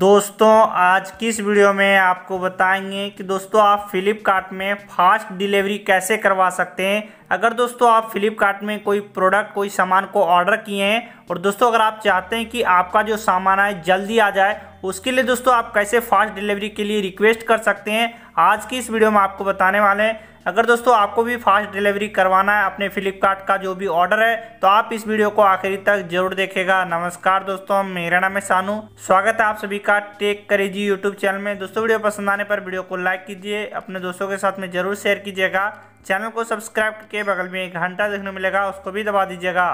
दोस्तों आज किस वीडियो में आपको बताएंगे कि दोस्तों आप फ्लिपकार्ट में फास्ट डिलीवरी कैसे करवा सकते हैं अगर दोस्तों आप फ्लिपकार्ट में कोई प्रोडक्ट कोई सामान को ऑर्डर किए हैं और दोस्तों अगर आप चाहते हैं कि आपका जो सामान आए जल्दी आ जाए उसके लिए दोस्तों आप कैसे फास्ट डिलीवरी के लिए रिक्वेस्ट कर सकते हैं आज की इस वीडियो में आपको बताने वाले हैं अगर दोस्तों आपको भी फास्ट डिलीवरी करवाना है अपने फ्लिपकार्ट का जो भी ऑर्डर है तो आप इस वीडियो को आखिरी तक जरूर देखेगा नमस्कार दोस्तों मेरा नाम है सानू स्वागत है आप सभी का टेक करेजी यूट्यूब चैनल में दोस्तों वीडियो पसंद आने पर वीडियो को लाइक कीजिए अपने दोस्तों के साथ में जरूर शेयर कीजिएगा चैनल को सब्सक्राइब करके बगल में एक घंटा देखने मिलेगा उसको भी दबा दीजिएगा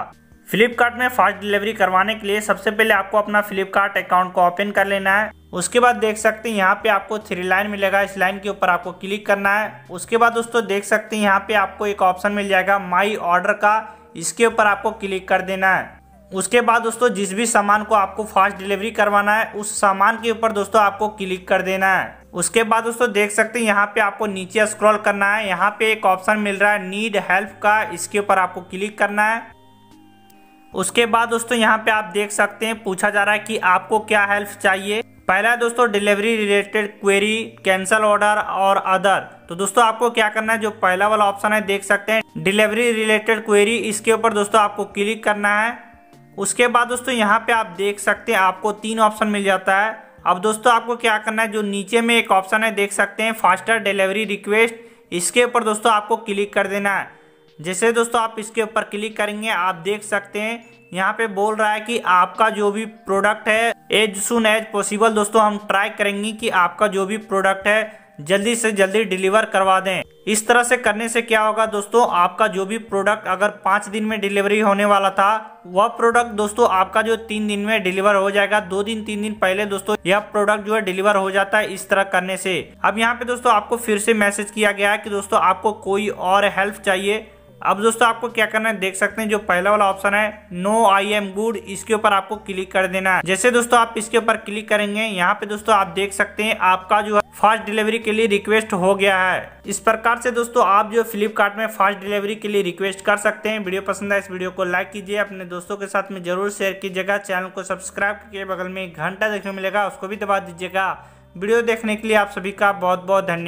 फ्लिपकार्ट में फास्ट डिलीवरी करवाने के लिए सबसे पहले आपको अपना फ्लिपकार्ट अकाउंट को ओपन कर लेना है उसके बाद देख सकते हैं यहाँ पे आपको थ्री लाइन मिलेगा इस लाइन के ऊपर आपको क्लिक करना है उसके बाद दोस्तों देख सकते हैं यहाँ पे आपको एक ऑप्शन मिल जाएगा माई ऑर्डर का इसके ऊपर आपको क्लिक कर देना है उसके बाद दोस्तों जिस भी सामान को आपको फास्ट डिलीवरी करवाना है उस सामान के ऊपर दोस्तों आपको क्लिक कर देना है उसके बाद दोस्तों देख सकते हैं यहाँ पे आपको नीचे स्क्रॉल करना है यहाँ पे एक ऑप्शन मिल रहा है नीड हेल्प का इसके ऊपर आपको क्लिक करना है उसके बाद दोस्तों यहाँ पे आप देख सकते हैं पूछा जा रहा है कि आपको क्या हेल्प चाहिए पहला है दोस्तों delivery related query cancel order और अदर तो दोस्तों आपको क्या करना है जो पहला वाला ऑप्शन है देख सकते हैं डिलीवरी रिलेटेड क्वेरी इसके ऊपर दोस्तों आपको क्लिक करना है उसके बाद दोस्तों यहाँ पे आप देख सकते हैं आपको तीन ऑप्शन मिल जाता है अब दोस्तों आपको क्या करना है जो नीचे में एक ऑप्शन है देख सकते हैं फास्टर डिलीवरी रिक्वेस्ट इसके ऊपर दोस्तों आपको क्लिक कर देना है जैसे दोस्तों आप इसके ऊपर क्लिक करेंगे आप देख सकते हैं यहाँ पे बोल रहा है कि आपका जो भी प्रोडक्ट है एज सुन एज पॉसिबल दोस्तों हम ट्राई करेंगे कि आपका जो भी प्रोडक्ट है जल्दी से जल्दी डिलीवर करवा दें इस तरह से करने से क्या होगा दोस्तों आपका जो भी प्रोडक्ट अगर पाँच दिन में डिलीवरी होने वाला था वह प्रोडक्ट दोस्तों आपका जो तीन दिन में डिलीवर हो जाएगा दो दिन तीन दिन पहले दोस्तों यह प्रोडक्ट जो है डिलीवर हो जाता है इस तरह करने से अब यहाँ पे दोस्तों आपको फिर से मैसेज किया गया है कि दोस्तों आपको कोई और हेल्प चाहिए अब दोस्तों आपको क्या करना है देख सकते हैं जो पहला वाला ऑप्शन है नो आई एम गुड इसके ऊपर आपको क्लिक कर देना है जैसे दोस्तों आप इसके ऊपर क्लिक करेंगे यहाँ पे दोस्तों आप देख सकते हैं आपका जो है फास्ट डिलीवरी के लिए रिक्वेस्ट हो गया है इस प्रकार से दोस्तों आप जो फ्लिपकार्ट में फास्ट डिलीवरी के लिए रिक्वेस्ट कर सकते हैं वीडियो पसंद है इस वीडियो को लाइक कीजिए अपने दोस्तों के साथ में जरूर शेयर कीजिएगा चैनल को सब्सक्राइब के बगल में एक घंटा देखने मिलेगा उसको भी दबा दीजिएगा वीडियो देखने के लिए आप सभी का बहुत बहुत धन्यवाद